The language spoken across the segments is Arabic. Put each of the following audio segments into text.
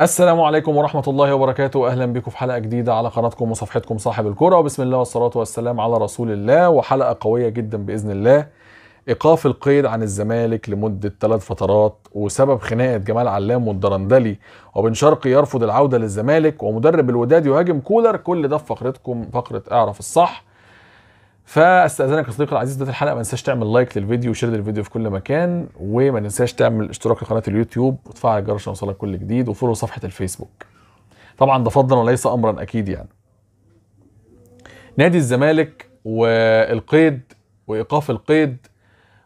السلام عليكم ورحمة الله وبركاته أهلا بكم في حلقة جديدة على قناتكم وصفحتكم صاحب الكرة وبسم الله والصلاة والسلام على رسول الله وحلقة قوية جدا بإذن الله إيقاف القيد عن الزمالك لمدة ثلاث فترات وسبب خناقة جمال علام والدرندلي وبن شرقي يرفض العودة للزمالك ومدرب الوداد يهاجم كولر كل ده في فقرتكم فقرة أعرف الصح فاستاذنك يا صديقي العزيز ده الحلقه ما تنساش تعمل لايك للفيديو وشير للفيديو في كل مكان وما تنساش تعمل اشتراك لقناه اليوتيوب وتفعل الجرس عشان يوصلك كل جديد وفولو صفحه الفيسبوك طبعا ده فضلا وليس امرا اكيد يعني نادي الزمالك والقيد وايقاف القيد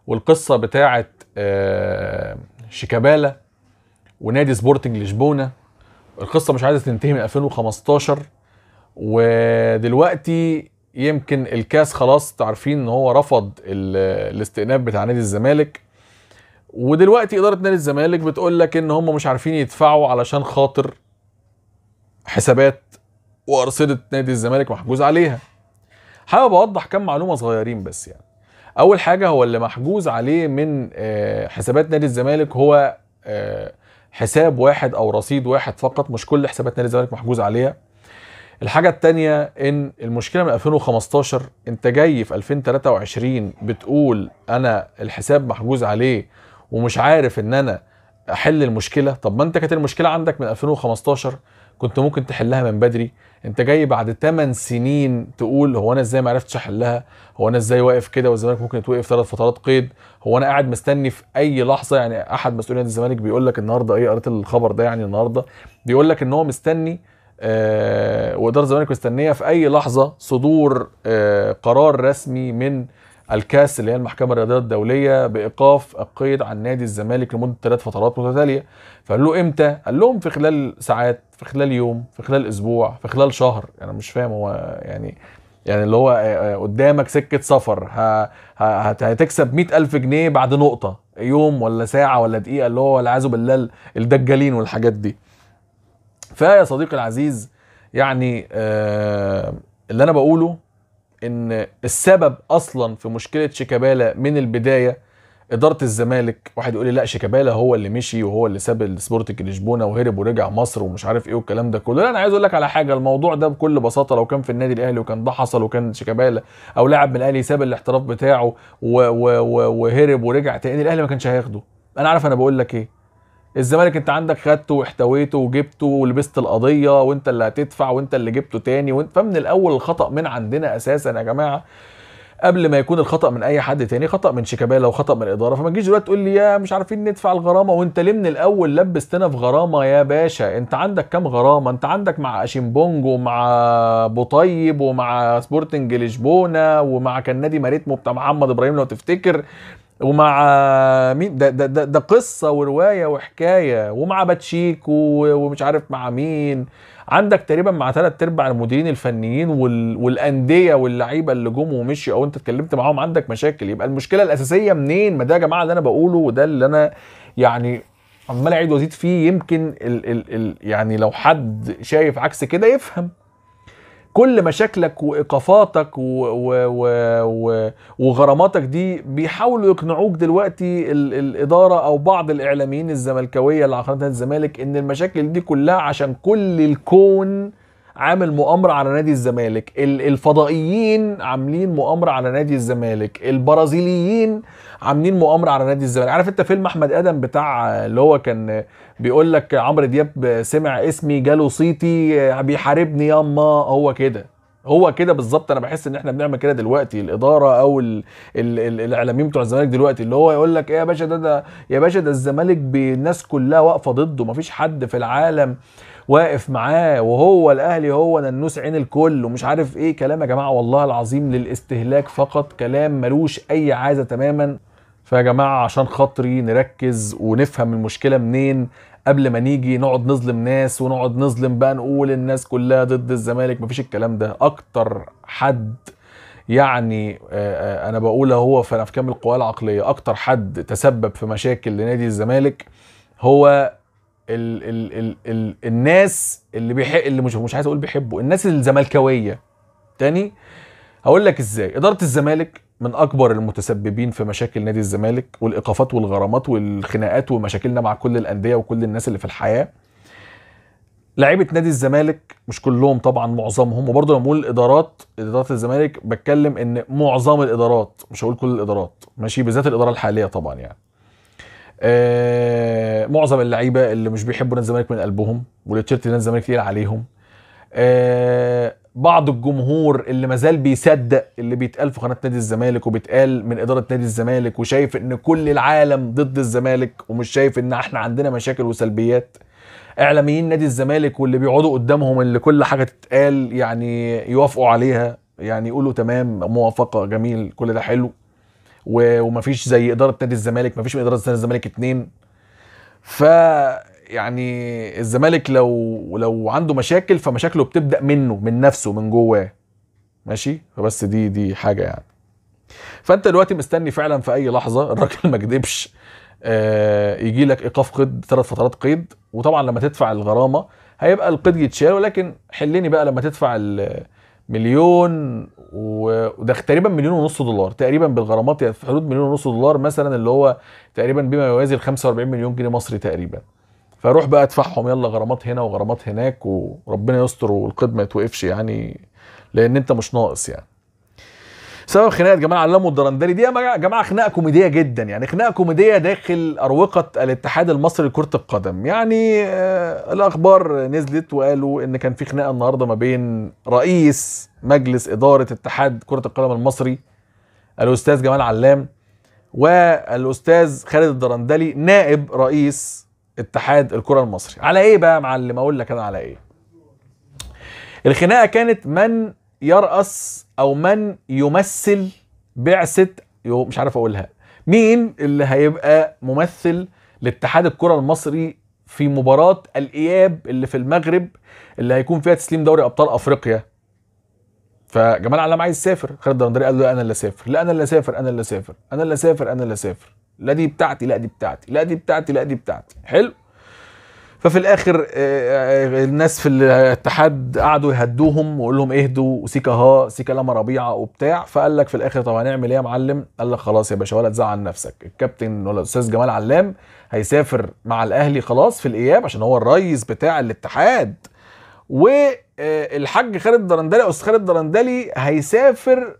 والقصه بتاعه آه، شيكابالا ونادي سبورتنج لشبونه القصه مش عايزه تنتهي من 2015 ودلوقتي يمكن الكاس خلاص عارفين ان هو رفض الاستئناف بتاع نادي الزمالك ودلوقتي اداره نادي الزمالك بتقول لك ان هم مش عارفين يدفعوا علشان خاطر حسابات وارصده نادي الزمالك محجوز عليها حابب اوضح كم معلومه صغيرين بس يعني اول حاجه هو اللي محجوز عليه من آه، حسابات نادي الزمالك هو آه، حساب واحد او رصيد واحد فقط مش كل حسابات نادي الزمالك محجوز عليها الحاجة التانية ان المشكلة من 2015 انت جاي في 2023 بتقول انا الحساب محجوز عليه ومش عارف ان انا احل المشكلة طب ما انت كانت المشكلة عندك من 2015 كنت ممكن تحلها من بدري انت جاي بعد 8 سنين تقول هو انا ازاي ما عرفتش احلها هو انا ازاي واقف كده والزمالك ممكن يتوقف ثلاث فترات قيد هو انا قاعد مستني في اي لحظه يعني احد مسؤولين الزمالك بيقول لك النهارده ايه قريت الخبر ده يعني النهارده بيقول لك ان هو مستني آه، واداره الزمالك مستنيه في اي لحظه صدور آه، قرار رسمي من الكاس اللي هي المحكمه الرياضيه الدوليه بايقاف القيد عن نادي الزمالك لمده ثلاث فترات متتاليه فقال له امتى قال لهم في خلال ساعات في خلال يوم في خلال اسبوع في خلال شهر انا مش فاهم هو يعني يعني اللي هو آه، قدامك سكه سفر هتكسب مئة ألف جنيه بعد نقطه يوم ولا ساعه ولا دقيقه اللي هو والعياذ بالله الدجالين والحاجات دي فيا صديقي العزيز يعني آه اللي انا بقوله ان السبب اصلا في مشكله شيكابالا من البدايه اداره الزمالك واحد يقول لي لا شيكابالا هو اللي مشي وهو اللي ساب السبورتنج لشبونه وهرب ورجع مصر ومش عارف ايه والكلام ده كله لا انا عايز اقول لك على حاجه الموضوع ده بكل بساطه لو كان في النادي الاهلي وكان ده حصل وكان شيكابالا او لاعب من الاهلي ساب الاحتراف بتاعه وهرب ورجع تاني الاهلي ما كانش هياخده انا عارف انا بقول لك ايه الزمالك انت عندك خدته واحتويته وجبته ولبست القضيه وانت اللي هتدفع وانت اللي جبته تاني وانت فمن الاول الخطا من عندنا اساسا يا جماعه قبل ما يكون الخطا من اي حد تاني خطا من شيكابالا وخطا من الاداره فما تجيش دلوقتي تقول لي يا مش عارفين ندفع الغرامه وانت ليه من الاول لبستنا في غرامه يا باشا انت عندك كام غرامه انت عندك مع اشيمبونج ومع بوطيب ومع سبورتنج لشبونه ومع كان نادي ماريتمو بتاع محمد ابراهيم لو تفتكر ومع مين ده ده ده, ده قصه وروايه وحكايه ومع باتشيكو ومش عارف مع مين عندك تقريبا مع ثلاث ارباع المديرين الفنيين وال... والانديه واللعيبه اللي جم ومشي او انت اتكلمت معاهم عندك مشاكل يبقى المشكله الاساسيه منين ما ده يا جماعه اللي انا بقوله وده اللي انا يعني عمال اعيد وازيد فيه يمكن ال... ال... ال... يعني لو حد شايف عكس كده يفهم كل مشاكلك وايقافاتك وغراماتك دي بيحاولوا يقنعوك دلوقتي ال... الاداره او بعض الاعلاميين الزملكاويه اللي على الزمالك ان المشاكل دي كلها عشان كل الكون عامل مؤامره على نادي الزمالك الفضائيين عاملين مؤامره على نادي الزمالك البرازيليين عاملين مؤامره على نادي الزمالك عارف انت فيلم احمد ادم بتاع اللي هو كان بيقول لك عمرو دياب سمع اسمي جاله صيتي بيحاربني ياما هو كده هو كده بالظبط انا بحس ان احنا بنعمل كده دلوقتي الاداره او الاعلاميين بتوع الزمالك دلوقتي اللي هو يقول لك ايه يا باشا ده ده يا باشا ده الزمالك الناس كلها واقفه ضده مفيش حد في العالم واقف معاه وهو الاهلي هو ننوس عين الكل ومش عارف ايه كلام يا جماعه والله العظيم للاستهلاك فقط كلام ملوش اي عازه تماما فيا جماعه عشان خاطري نركز ونفهم المشكله منين قبل ما نيجي نقعد نظلم ناس ونقعد نظلم بقى نقول الناس كلها ضد الزمالك مفيش الكلام ده اكتر حد يعني آه، آه، انا بقوله هو في افكام القوى العقليه اكتر حد تسبب في مشاكل لنادي الزمالك هو ال ال ال الـ الناس اللي بيحق اللي مش مش عايز اقول بيحبوا الناس الزملكاويه تاني هقول لك ازاي اداره الزمالك من اكبر المتسببين في مشاكل نادي الزمالك والايقافات والغرامات والخناقات ومشاكلنا مع كل الانديه وكل الناس اللي في الحياه لعيبه نادي الزمالك مش كلهم طبعا معظمهم وبرضه لما بقول ادارات اداره الزمالك بتكلم ان معظم الادارات مش هقول كل الادارات ماشي بالذات الاداره الحاليه طبعا يعني آه معظم اللعيبه اللي مش بيحبوا نادي الزمالك من قلبهم والتيشيرت نادي الزمالك تقيل عليهم آه بعض الجمهور اللي مازال بيصدق اللي بيتقال في قناه نادي الزمالك وبيتقال من اداره نادي الزمالك وشايف ان كل العالم ضد الزمالك ومش شايف ان احنا عندنا مشاكل وسلبيات اعلاميين نادي الزمالك واللي بيقعدوا قدامهم اللي كل حاجه تتقال يعني يوافقوا عليها يعني يقولوا تمام موافقه جميل كل ده حلو ومفيش زي اداره نادي الزمالك مفيش من اداره نادي الزمالك اتنين ف يعني الزمالك لو لو عنده مشاكل فمشاكله بتبدا منه من نفسه من جواه ماشي فبس دي دي حاجه يعني فانت دلوقتي مستني فعلا في اي لحظه الراجل ما كدبش آه يجي لك ايقاف قيد ثلاث فترات قيد وطبعا لما تدفع الغرامه هيبقى القيد يتشال ولكن حلني بقى لما تدفع مليون وده تقريبا مليون ونص دولار تقريبا بالغرامات يعني في حدود مليون ونص دولار مثلا اللي هو تقريبا بما يوازي ال 45 مليون جنيه مصري تقريبا فروح بقى ادفعهم يلا غرامات هنا وغرامات هناك وربنا يستر والقدمه ما يتوقفش يعني لان انت مش ناقص يعني سبب خناقه جمال علموا والدرندلي دي يا جماعه خناقه كوميديه جدا يعني خناقه كوميديه داخل اروقه الاتحاد المصري لكره القدم يعني آه، الاخبار نزلت وقالوا ان كان في خناقه النهارده ما بين رئيس مجلس اداره اتحاد كره القدم المصري الاستاذ جمال علام والاستاذ خالد الدرندلي نائب رئيس اتحاد الكره المصري على ايه بقى يا معلم اقول لك انا على ايه الخناقه كانت من يرأس او من يمثل بعثة مش عارف اقولها مين اللي هيبقى ممثل لاتحاد الكرة المصري في مباراة الاياب اللي في المغرب اللي هيكون فيها تسليم دوري ابطال افريقيا فجمال علام عايز يسافر خالد الدرندري قال له انا اللي اسافر لا انا اللي اسافر انا اللي اسافر انا اللي اسافر انا اللي اسافر لا دي بتاعتي لا دي بتاعتي لا دي بتاعتي لا دي بتاعتي حلو ففي الاخر آه، آه، الناس في الاتحاد قعدوا يهدوهم ويقول لهم اهدوا وسيكا ها سيكا لما ربيعه وبتاع فقال لك في الاخر طب هنعمل ايه يا معلم قال لك خلاص يا باشا ولا تزعل نفسك الكابتن ولا الاستاذ جمال علام هيسافر مع الاهلي خلاص في الاياب عشان هو الرئيس بتاع الاتحاد والحاج آه، خالد الدرندلي استاذ خالد الدرندلي هيسافر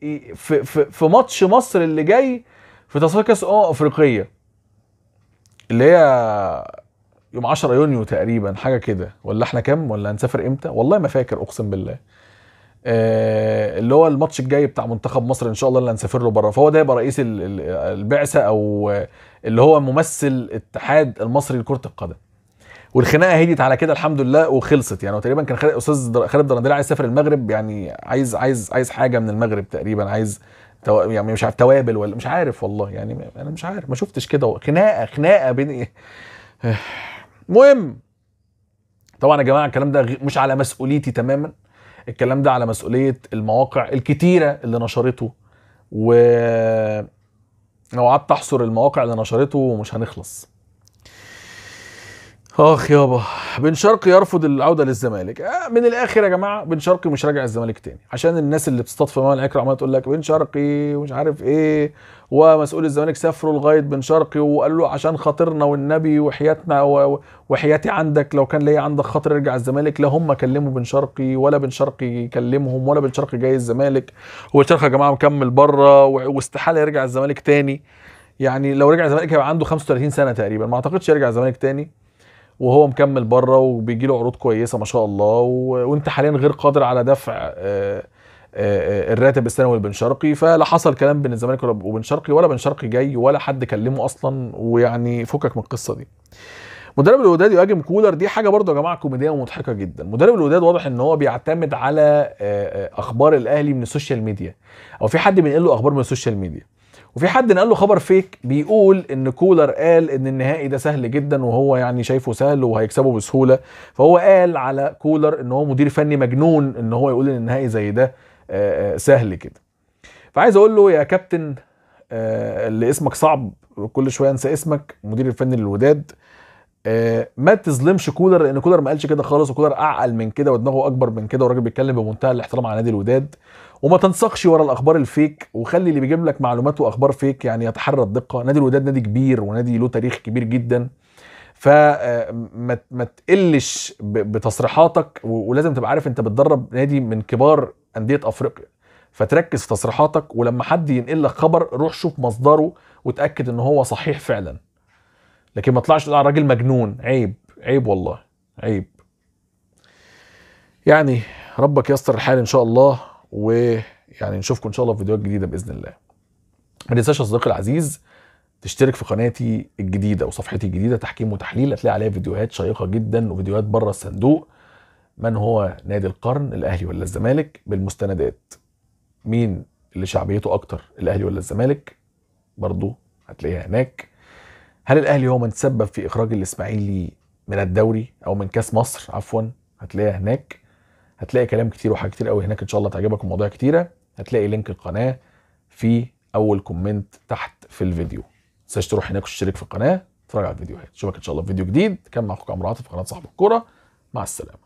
في, في, في ماتش مصر اللي جاي في تصفيات كاس افريقيه اللي هي يوم 10 يونيو تقريبا حاجه كده ولا احنا كام ولا هنسافر امتى والله ما فاكر اقسم بالله آه اللي هو الماتش الجاي بتاع منتخب مصر ان شاء الله اللي هنسافر له بره فهو ده يبقى رئيس البعثه او اللي هو ممثل الاتحاد المصري لكره القدم والخناقه هديت على كده الحمد لله وخلصت يعني تقريبا كان خالد استاذ خالد درنديل عايز يسافر المغرب يعني عايز عايز عايز حاجه من المغرب تقريبا عايز يعني مش عارف توابل ولا مش عارف والله يعني انا مش عارف ما شفتش كده خناقه خناقه بين ايه آه. المهم طبعا يا جماعه الكلام ده مش على مسؤوليتي تماما الكلام ده على مسؤوليه المواقع الكتيره اللي نشرته و لو قعدت احصر المواقع اللي نشرته مش هنخلص اخ يابا بن شرقي يرفض العوده للزمالك آه، من الاخر يا جماعه بن شرقي مش راجع الزمالك تاني عشان الناس اللي في مال اكرم عماله تقول لك بن شرقي ومش عارف ايه ومسؤول الزمالك سافروا لغايه بن شرقي وقال له عشان خاطرنا والنبي وحياتنا وحياتي عندك لو كان ليا عندك خاطر ارجع الزمالك لا هم كلموا بن شرقي ولا بن شرقي يكلمهم ولا بن شرقي جاي الزمالك وبن شرقي يا جماعه مكمل بره واستحاله يرجع الزمالك تاني يعني لو رجع الزمالك هيبقى عنده 35 سنه تقريبا ما اعتقدش يرجع الزمالك تاني وهو مكمل بره وبيجي له عروض كويسه ما شاء الله و... وانت حاليا غير قادر على دفع آه, آه،, آه، الراتب السنوي لبن شرقي فلا حصل كلام بين الزمالك وبن شرقي ولا بن شرقي جاي ولا حد كلمه اصلا ويعني فكك من القصه دي مدرب الوداد يهاجم كولر دي حاجه برضو يا جماعه كوميديه ومضحكه جدا مدرب الوداد واضح ان هو بيعتمد على آه، اخبار الاهلي من السوشيال ميديا او في حد بينقل له اخبار من السوشيال ميديا وفي حد نقل له خبر فيك بيقول ان كولر قال ان النهائي ده سهل جدا وهو يعني شايفه سهل وهيكسبه بسهوله فهو قال على كولر ان هو مدير فني مجنون ان هو يقول ان النهائي زي ده آه، آه، سهل كده فعايز اقول له يا كابتن آه، اللي اسمك صعب كل شويه انسى اسمك مدير الفني للوداد ما تظلمش كولر لان كولر ما قالش كده خالص وكولر اعقل من كده ودماغه اكبر من كده والراجل بيتكلم بمنتهى الاحترام على نادي الوداد وما تنسقش ورا الاخبار الفيك وخلي اللي بيجيب لك معلومات واخبار فيك يعني يتحرى الدقه نادي الوداد نادي كبير ونادي له تاريخ كبير جدا فما آه، ما تقلش بتصريحاتك ولازم تبقى عارف انت بتدرب نادي من كبار انديه افريقيا فتركز في تصريحاتك ولما حد ينقل لك خبر روح شوف مصدره وتاكد ان هو صحيح فعلا لكن ما تطلعش تقول على راجل مجنون عيب عيب والله عيب يعني ربك يستر الحال ان شاء الله ويعني نشوفكم ان شاء الله في فيديوهات جديده باذن الله ما تنساش يا صديقي العزيز تشترك في قناتي الجديده وصفحتي الجديده تحكيم وتحليل هتلاقي عليها فيديوهات شيقه جدا وفيديوهات بره الصندوق من هو نادي القرن الاهلي ولا الزمالك بالمستندات مين اللي شعبيته اكتر الاهلي ولا الزمالك برضه هتلاقيها هناك هل الاهلي هو من تسبب في اخراج الاسماعيلي من الدوري او من كاس مصر عفوا هتلاقيها هناك هتلاقي كلام كتير وحاجات كتير قوي هناك ان شاء الله تعجبك ومواضيع كتيره هتلاقي لينك القناه في اول كومنت تحت في الفيديو ما تروح هناك وتشترك في القناه تتفرج على الفيديوهات اشوفك ان شاء الله في فيديو جديد كان مع اخوك عمرو عاطف في قناه صاحب الكوره مع السلامه